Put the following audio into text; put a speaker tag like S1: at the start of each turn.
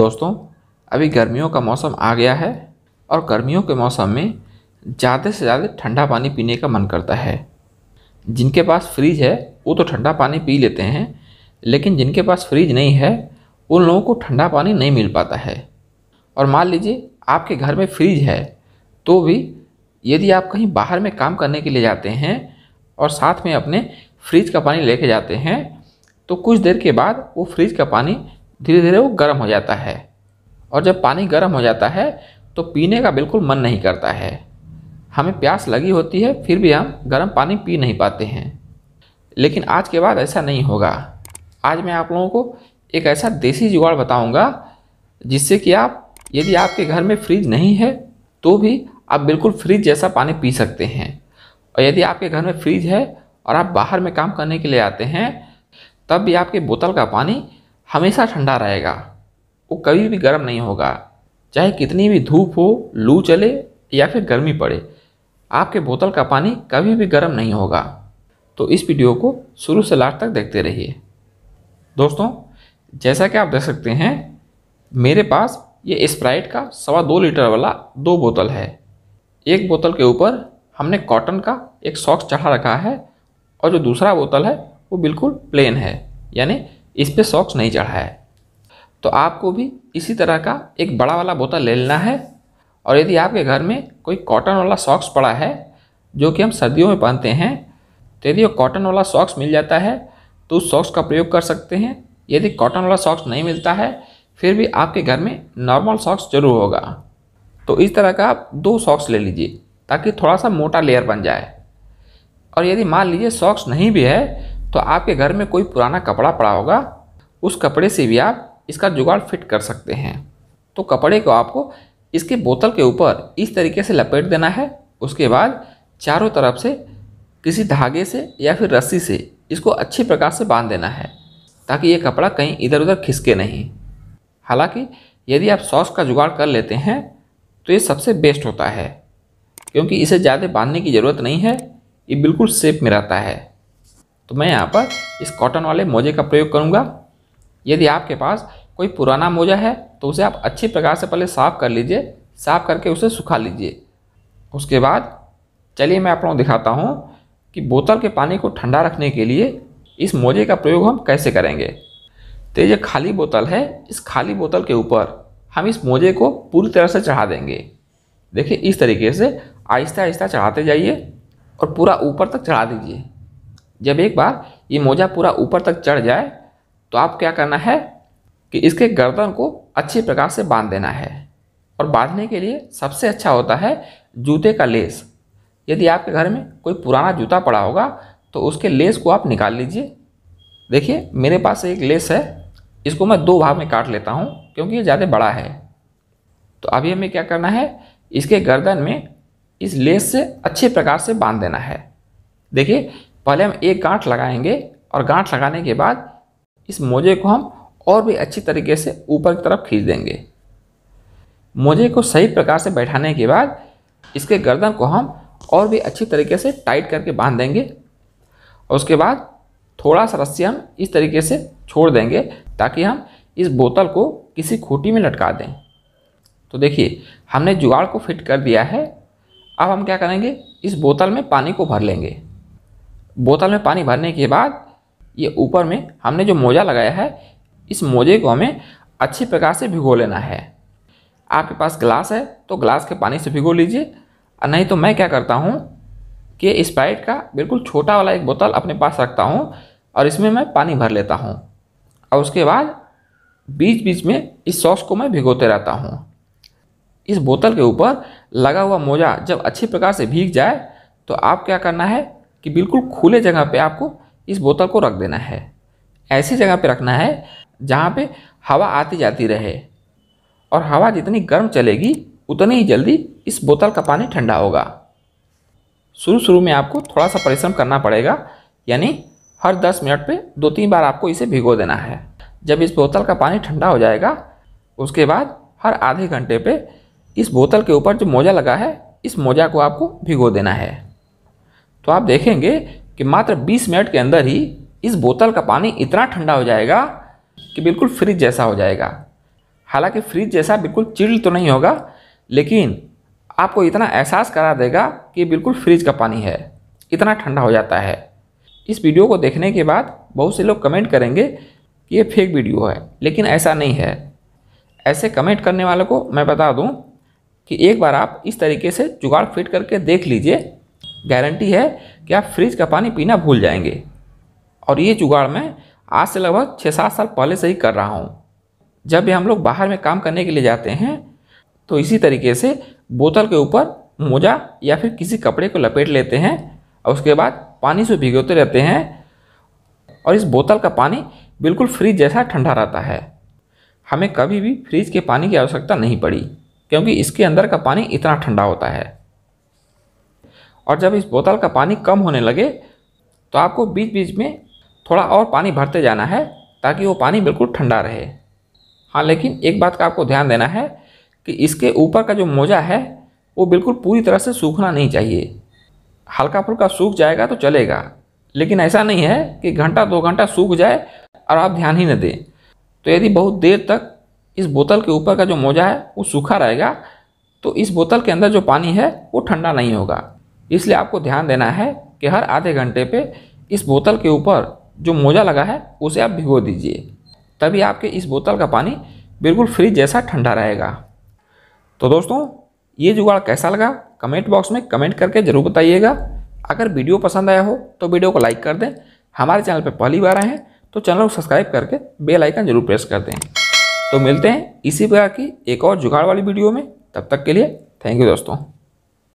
S1: दोस्तों अभी गर्मियों का मौसम आ गया है और गर्मियों के मौसम में ज़्यादा से ज़्यादा ठंडा पानी पीने का मन करता है जिनके पास फ्रिज है वो तो ठंडा पानी पी लेते हैं लेकिन जिनके पास फ्रिज नहीं है उन लोगों को ठंडा पानी नहीं मिल पाता है और मान लीजिए आपके घर में फ्रिज है तो भी यदि आप कहीं बाहर में काम करने के लिए जाते हैं और साथ में अपने फ्रिज का पानी लेके जाते हैं तो कुछ देर के बाद वो फ्रिज का पानी धीरे धीरे वो गर्म हो जाता है और जब पानी गर्म हो जाता है तो पीने का बिल्कुल मन नहीं करता है हमें प्यास लगी होती है फिर भी हम गर्म पानी पी नहीं पाते हैं लेकिन आज के बाद ऐसा नहीं होगा आज मैं आप लोगों को एक ऐसा देसी जुगाड़ बताऊंगा जिससे कि आप यदि आपके घर में फ्रिज नहीं है तो भी आप बिल्कुल फ्रिज जैसा पानी पी सकते हैं और यदि आपके घर में फ्रिज है और आप बाहर में काम करने के लिए आते हैं तब भी आपके बोतल का पानी हमेशा ठंडा रहेगा वो कभी भी गर्म नहीं होगा चाहे कितनी भी धूप हो लू चले या फिर गर्मी पड़े आपके बोतल का पानी कभी भी गर्म नहीं होगा तो इस वीडियो को शुरू से लास्ट तक देखते रहिए दोस्तों जैसा कि आप देख सकते हैं मेरे पास ये स्प्राइट का सवा दो लीटर वाला दो बोतल है एक बोतल के ऊपर हमने कॉटन का एक सॉक्स चढ़ा रखा है और जो दूसरा बोतल है वो बिल्कुल प्लेन है यानी इस पर सॉक्स नहीं चढ़ा है तो आपको भी इसी तरह का एक बड़ा वाला बोतल ले लेना है और यदि आपके घर में कोई कॉटन वाला सॉक्स पड़ा है जो कि हम सर्दियों में पहनते हैं तो यदि वो कॉटन वाला सॉक्स मिल जाता है तो उस सॉक्स का प्रयोग कर सकते हैं यदि कॉटन वाला सॉक्स नहीं मिलता है फिर भी आपके घर में नॉर्मल सॉक्स जरूर होगा तो इस तरह का आप दो सॉक्स ले लीजिए ताकि थोड़ा सा मोटा लेयर बन जाए और यदि मान लीजिए सॉक्स नहीं भी है तो आपके घर में कोई पुराना कपड़ा पड़ा होगा उस कपड़े से भी आप इसका जुगाड़ फिट कर सकते हैं तो कपड़े को आपको इसके बोतल के ऊपर इस तरीके से लपेट देना है उसके बाद चारों तरफ से किसी धागे से या फिर रस्सी से इसको अच्छी प्रकार से बांध देना है ताकि ये कपड़ा कहीं इधर उधर खिसके नहीं हालांकि यदि आप सॉस का जुगाड़ कर लेते हैं तो ये सबसे बेस्ट होता है क्योंकि इसे ज़्यादा बांधने की ज़रूरत नहीं है ये बिल्कुल सेफ में रहता है तो मैं यहाँ पर इस कॉटन वाले मोजे का प्रयोग करूँगा यदि आपके पास कोई पुराना मोजा है तो उसे आप अच्छी प्रकार से पहले साफ़ कर लीजिए साफ़ करके उसे सुखा लीजिए उसके बाद चलिए मैं आप लोगों को दिखाता हूँ कि बोतल के पानी को ठंडा रखने के लिए इस मोजे का प्रयोग हम कैसे करेंगे तो ये खाली बोतल है इस खाली बोतल के ऊपर हम इस मोजे को पूरी तरह से चढ़ा देंगे देखिए इस तरीके से आहिस्ता आहिस्ता चढ़ाते जाइए और पूरा ऊपर तक चढ़ा दीजिए जब एक बार ये मोजा पूरा ऊपर तक चढ़ जाए तो आप क्या करना है कि इसके गर्दन को अच्छे प्रकार से बांध देना है और बांधने के लिए सबसे अच्छा होता है जूते का लेस यदि आपके घर में कोई पुराना जूता पड़ा होगा तो उसके लेस को आप निकाल लीजिए देखिए मेरे पास एक लेस है इसको मैं दो भाग में काट लेता हूँ क्योंकि ये ज़्यादा बड़ा है तो अभी हमें क्या करना है इसके गर्दन में इस लेस से अच्छे प्रकार से बांध देना है देखिए पहले हम एक गांठ लगाएंगे और गांठ लगाने के बाद इस मोजे को हम और भी अच्छी तरीके से ऊपर की तरफ खींच देंगे मोजे को सही प्रकार से बैठाने के बाद इसके गर्दन को हम और भी अच्छी तरीके से टाइट करके बांध देंगे और उसके बाद थोड़ा सा रस्सी हम इस तरीके से छोड़ देंगे ताकि हम इस बोतल को किसी खूटी में लटका दें तो देखिए हमने जुगाड़ को फिट कर दिया है अब हम क्या करेंगे इस बोतल में पानी को भर लेंगे बोतल में पानी भरने के बाद ये ऊपर में हमने जो मोजा लगाया है इस मोजे को हमें अच्छी प्रकार से भिगो लेना है आपके पास ग्लास है तो ग्लास के पानी से भिगो लीजिए नहीं तो मैं क्या करता हूँ कि स्प्राइट का बिल्कुल छोटा वाला एक बोतल अपने पास रखता हूँ और इसमें मैं पानी भर लेता हूँ और उसके बाद बीच बीच में इस सॉस को मैं भिगोते रहता हूँ इस बोतल के ऊपर लगा हुआ मोजा जब अच्छी प्रकार से भीग जाए तो आप क्या करना है कि बिल्कुल खुले जगह पे आपको इस बोतल को रख देना है ऐसी जगह पे रखना है जहाँ पे हवा आती जाती रहे और हवा जितनी गर्म चलेगी उतनी ही जल्दी इस बोतल का पानी ठंडा होगा शुरू शुरू में आपको थोड़ा सा परिश्रम करना पड़ेगा यानी हर 10 मिनट पे दो तीन बार आपको इसे भिगो देना है जब इस बोतल का पानी ठंडा हो जाएगा उसके बाद हर आधे घंटे पे इस बोतल के ऊपर जो मोजा लगा है इस मोजा को आपको भिगो देना है तो आप देखेंगे कि मात्र 20 मिनट के अंदर ही इस बोतल का पानी इतना ठंडा हो जाएगा कि बिल्कुल फ्रिज जैसा हो जाएगा हालांकि फ्रिज जैसा बिल्कुल चिल्ड तो नहीं होगा लेकिन आपको इतना एहसास करा देगा कि बिल्कुल फ्रिज का पानी है इतना ठंडा हो जाता है इस वीडियो को देखने के बाद बहुत से लोग कमेंट करेंगे कि ये फेक वीडियो है लेकिन ऐसा नहीं है ऐसे कमेंट करने वालों को मैं बता दूं कि एक बार आप इस तरीके से जुगाड़ फिट करके देख लीजिए गारंटी है कि आप फ्रिज का पानी पीना भूल जाएंगे और ये जुगाड़ मैं आज से लगभग छः सात साल पहले से ही कर रहा हूँ जब भी हम लोग बाहर में काम करने के लिए जाते हैं तो इसी तरीके से बोतल के ऊपर मोजा या फिर किसी कपड़े को लपेट लेते हैं और उसके बाद पानी से भिगोते रहते हैं और इस बोतल का पानी बिल्कुल फ्रिज जैसा ठंडा रहता है हमें कभी भी फ्रिज के पानी की आवश्यकता नहीं पड़ी क्योंकि इसके अंदर का पानी इतना ठंडा होता है और जब इस बोतल का पानी कम होने लगे तो आपको बीच बीच में थोड़ा और पानी भरते जाना है ताकि वो पानी बिल्कुल ठंडा रहे हाँ लेकिन एक बात का आपको ध्यान देना है कि इसके ऊपर का जो मोजा है वो बिल्कुल पूरी तरह से सूखना नहीं चाहिए हल्का फुल्का सूख जाएगा तो चलेगा लेकिन ऐसा नहीं है कि घंटा दो घंटा सूख जाए और आप ध्यान ही न दें तो यदि बहुत देर तक इस बोतल के ऊपर का जो मोजा है वो सूखा रहेगा तो इस बोतल के अंदर जो पानी है वो ठंडा नहीं होगा इसलिए आपको ध्यान देना है कि हर आधे घंटे पे इस बोतल के ऊपर जो मोजा लगा है उसे आप भिगो दीजिए तभी आपके इस बोतल का पानी बिल्कुल फ्रिज जैसा ठंडा रहेगा तो दोस्तों ये जुगाड़ कैसा लगा कमेंट बॉक्स में कमेंट करके ज़रूर बताइएगा अगर वीडियो पसंद आया हो तो वीडियो को लाइक कर दें हमारे चैनल पर पहली बार आए हैं तो चैनल को सब्सक्राइब करके बेल आइकन जरूर प्रेस कर दें तो मिलते हैं इसी प्रकार की एक और जुगाड़ वाली वीडियो में तब तक के लिए थैंक यू दोस्तों